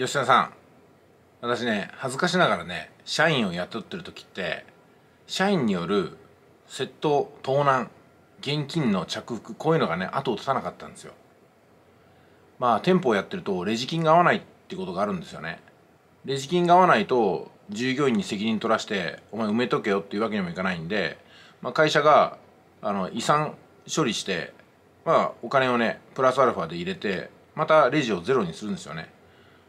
吉田さん私ね恥ずかしながらね社員を雇ってる時って社員による窃盗盗難現金の着服こういうのがね後を絶たなかったんですよまあ店舗をやってるとレジ金が合わないってことがあるんですよねレジ金が合わないと従業員に責任取らしてお前埋めとけよっていうわけにもいかないんで、まあ、会社があの遺産処理して、まあ、お金をねプラスアルファで入れてまたレジをゼロにするんですよね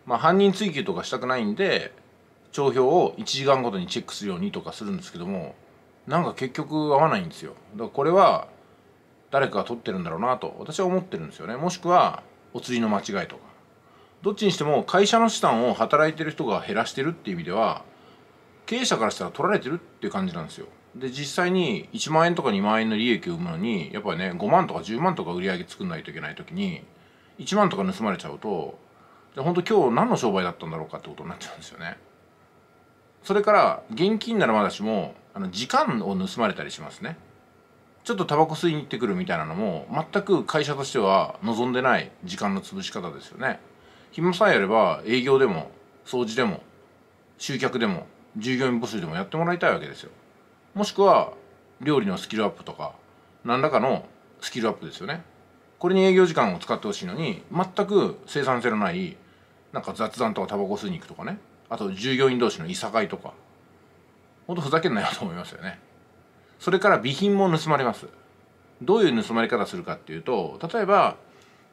まあ、犯人追及とかしたくないんで帳票を1時間ごとにチェックするようにとかするんですけどもなんか結局合わないんですよだからこれは誰かが取ってるんだろうなと私は思ってるんですよねもしくはお釣りの間違いとかどっちにしても会社の資産を働いてる人が減らしてるっていう意味では経営者からしたら取られてるっていう感じなんですよで実際に1万円とか2万円の利益を生むのにやっぱりね5万とか10万とか売り上げ作んないといけない時に1万とか盗まれちゃうとじゃあ本当今日何の商売だったんだろうかってことになっちゃうんですよねそれから現金ならまだしもあの時間を盗まれたりしますねちょっとタバコ吸いに行ってくるみたいなのも全く会社としては望んでない時間の潰し方ですよね暇さえあれば営業でも掃除でも集客でも従業員募集でもやってもらいたいわけですよもしくは料理のスキルアップとか何らかのスキルアップですよねこれに営業時間を使ってほしいのに全く生産性のないなんか雑談とかタバコ吸いに行くとかねあと従業員同士のいさかいとかほんとふざけんなよと思いますよねそれから備品も盗まれますどういう盗まれ方するかっていうと例えば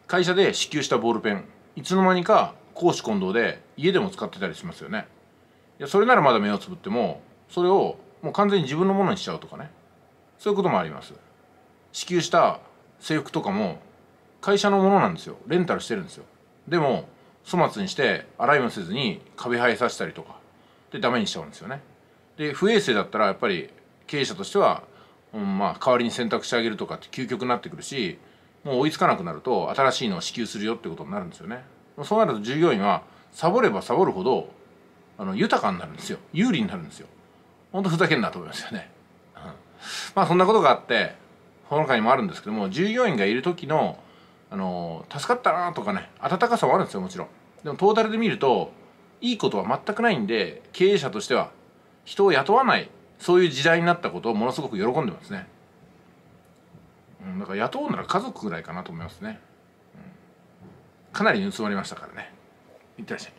会社で支給したボールペンいつの間にか公私混同で家でも使ってたりしますよねいやそれならまだ目をつぶってもそれをもう完全に自分のものにしちゃうとかねそういうこともあります支給した制服とかも会社のものなんですよレンタルしてるんですよでも粗末にして洗いもせずに壁生えさせたりとかでダメにしちゃうんですよねで不衛生だったらやっぱり経営者としては、うん、まあ代わりに選択してあげるとかって究極になってくるしもう追いつかなくなると新しいのを支給するよってことになるんですよねそうなると従業員はサボればサボるほどあの豊かになるんですよ有利になるんですよほんとふざけんなと思いますよね、うん、まあそんなことがあってほのかにもあるんですけども従業員がいる時のあの助かったなとかね温かさはあるんですよもちろんでもトータルで見るといいことは全くないんで経営者としては人を雇わないそういう時代になったことをものすごく喜んでますね、うん、だから雇うなら家族ぐらいかなと思いますね、うん、かなり盗まれましたからねいってらっしゃい